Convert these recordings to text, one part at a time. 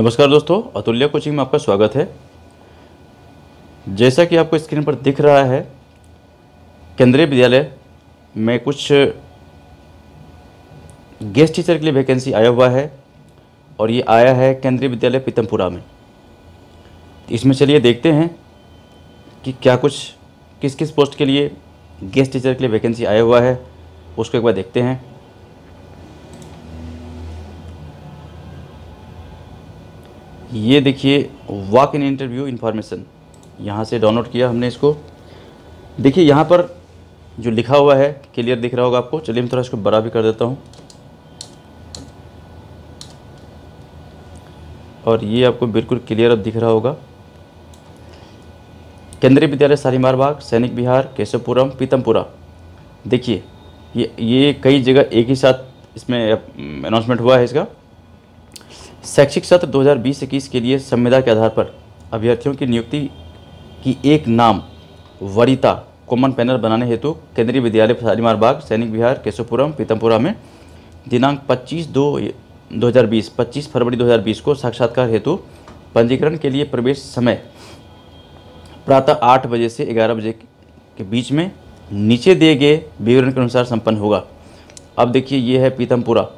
नमस्कार दोस्तों अतुल्या कोचिंग में आपका स्वागत है जैसा कि आपको स्क्रीन पर दिख रहा है केंद्रीय विद्यालय में कुछ गेस्ट टीचर के लिए वैकेंसी आया हुआ है और ये आया है केंद्रीय विद्यालय पीतमपुरा में इसमें चलिए देखते हैं कि क्या कुछ किस किस पोस्ट के लिए गेस्ट टीचर के लिए वैकेंसी आया हुआ है उसको एक बार देखते हैं ये देखिए वॉक इन इंटरव्यू इन्फॉर्मेशन यहाँ से डाउनलोड किया हमने इसको देखिए यहाँ पर जो लिखा हुआ है क्लियर दिख रहा होगा आपको चलिए मैं थोड़ा इसको बड़ा भी कर देता हूँ और ये आपको बिल्कुल क्लियर अब दिख रहा होगा केंद्रीय विद्यालय शालीमार बाग सैनिक बिहार केशवपुरम पीतमपुरा देखिए ये ये कई जगह एक ही साथ इसमें अनाउंसमेंट हुआ है इसका शैक्षिक सत्र 2020-21 के लिए संविदा के आधार पर अभ्यर्थियों की नियुक्ति की एक नाम वरिता कॉमन पैनल बनाने हेतु केंद्रीय विद्यालय शालीमार बाग सैनिक विहार केशवपुरम पीतमपुरा में दिनांक 25 दो 2020 25 फरवरी 2020 को साक्षात्कार हेतु पंजीकरण के लिए प्रवेश समय प्रातः आठ बजे से ग्यारह बजे के बीच में नीचे दिए गए विवरण के अनुसार संपन्न होगा अब देखिए ये है पीतमपुरा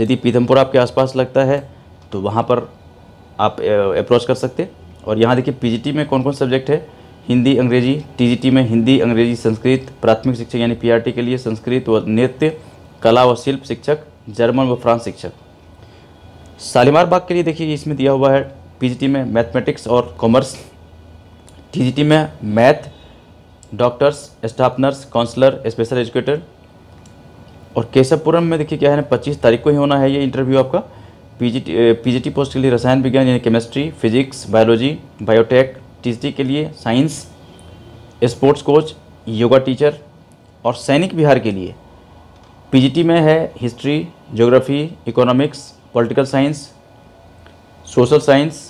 यदि पीथमपुर आपके आसपास लगता है तो वहाँ पर आप अप्रोच कर सकते और यहाँ देखिए पी में कौन कौन सब्जेक्ट है हिंदी अंग्रेजी टी में हिंदी अंग्रेजी संस्कृत प्राथमिक शिक्षक यानी पी e के लिए संस्कृत व नृत्य कला व शिल्प शिक्षक जर्मन व फ्रांस शिक्षक शालीमार बाग के लिए देखिए इसमें दिया हुआ है पीजीटी में मैथमेटिक्स और कॉमर्स टीजीटी में math doctors staff nurse counsellor special educator और केशवपुरम में देखिए क्या है ना पच्चीस तारीख को ही होना है ये इंटरव्यू आपका पीजीटी पीजीटी पोस्ट के लिए रसायन विज्ञान यानी chemistry physics biology biotech T के लिए science sports coach yoga teacher और सैनिक बिहार के लिए पीजीटी में है history geography economics political science social science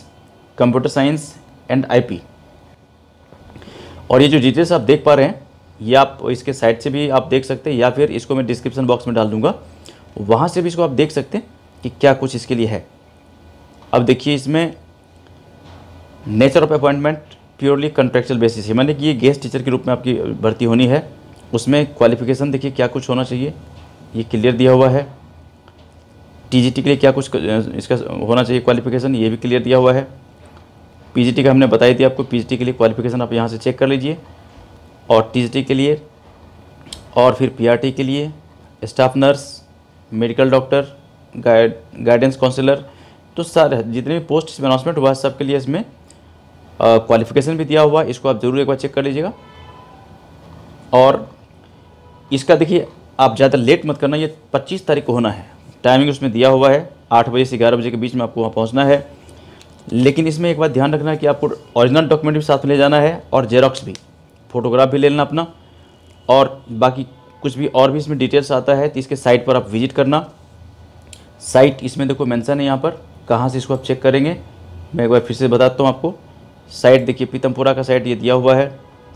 computer science and IP और ये जो डिटेल्स आप देख पा रहे हैं या आप इसके साइड से भी आप देख सकते हैं या फिर इसको मैं डिस्क्रिप्शन बॉक्स में डाल दूंगा वहाँ से भी इसको आप देख सकते हैं कि क्या कुछ इसके लिए है अब देखिए इसमें nature of appointment purely contractual basis है मैंने कि ये गेस्ट टीचर के रूप में आपकी भर्ती होनी है उसमें क्वालिफिकेशन देखिए क्या कुछ होना चाहिए ये क्लियर दिया हुआ है टीजीटी के लिए क्या कुछ इसका होना चाहिए क्वालिफिकेशन ये भी क्लियर दिया हुआ है पीजीटी का हमने बताई थी आपको पीजीटी के लिए क्वालिफिकेशन आप यहाँ से चेक कर लीजिए और टी के लिए और फिर पी के लिए staff nurse medical doctor guide guidance counsellor तो सारे जितने भी पोस्ट इसमें अनाउंसमेंट हुआ है सबके लिए इसमें क्वालिफिकेशन भी दिया हुआ है इसको आप ज़रूर एक बार चेक कर लीजिएगा और इसका देखिए आप ज़्यादा लेट मत करना ये 25 तारीख को होना है टाइमिंग उसमें दिया हुआ है आठ बजे से ग्यारह बजे के बीच में आपको वहाँ पहुँचना है लेकिन इसमें एक बार ध्यान रखना है कि आपको ओरिजिनल डॉक्यूमेंट भी साथ में ले जाना है और जेरोक्स भी फोटोग्राफ भी ले लेना अपना और बाकी कुछ भी और भी इसमें डिटेल्स आता है तो इसके साइट पर आप विजिट करना साइट इसमें देखो मैंसन है यहाँ पर कहाँ से इसको आप चेक करेंगे मैं एक बार फिर से बताता हूँ आपको साइट देखिए पीतमपुरा का साइट ये दिया हुआ है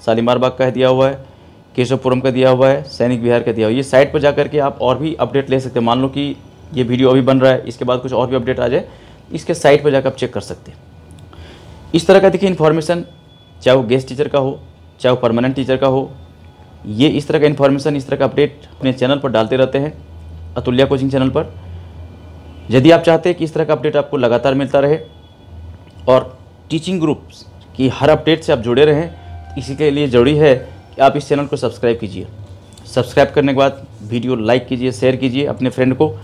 शालीमार बाग का दिया हुआ है केशवपुरम का दिया हुआ है सैनिक विहार का दिया हुआ है ये साइट पर जा करके आप और भी अपडेट ले सकते हैं मान लो कि ये वीडियो अभी बन रहा है इसके बाद कुछ और भी अपडेट आ जाए इसके साइट पर जाकर आप चेक कर सकते हैं इस तरह का देखिए इन्फॉर्मेशन चाहे वो गेस्ट टीचर का हो चाहे वो परमानेंट टीचर का हो ये इस तरह का इन्फॉर्मेशन इस तरह का अपडेट अपने चैनल पर डालते रहते हैं अतुल्या कोचिंग चैनल पर यदि आप चाहते हैं कि इस तरह का अपडेट आपको लगातार मिलता रहे और टीचिंग ग्रुप्स की हर अपडेट से आप जुड़े रहें तो इसी के लिए ज़रूरी है कि आप इस चैनल को सब्सक्राइब कीजिए सब्सक्राइब करने के बाद वीडियो लाइक कीजिए शेयर कीजिए अपने फ्रेंड को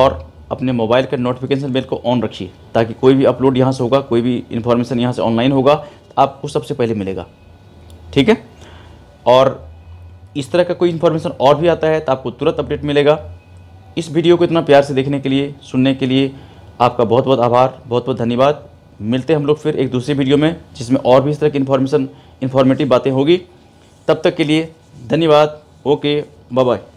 और अपने मोबाइल के नोटिफिकेशन बेल को ऑन रखिए ताकि कोई भी अपलोड यहाँ से होगा कोई भी इन्फॉर्मेशन यहाँ से ऑनलाइन होगा तो आपको सबसे पहले मिलेगा ठीक है और इस तरह का कोई इन्फॉर्मेशन और भी आता है तो आपको तुरंत अपडेट मिलेगा इस वीडियो को इतना प्यार से देखने के लिए सुनने के लिए आपका बहुत बहुत आभार बहुत बहुत धन्यवाद मिलते हैं हम लोग फिर एक दूसरी वीडियो में जिसमें और भी इस तरह की इन्फॉर्मेशन इन्फॉर्मेटिव बातें होगी तब तक के लिए धन्यवाद ओके बाय बाय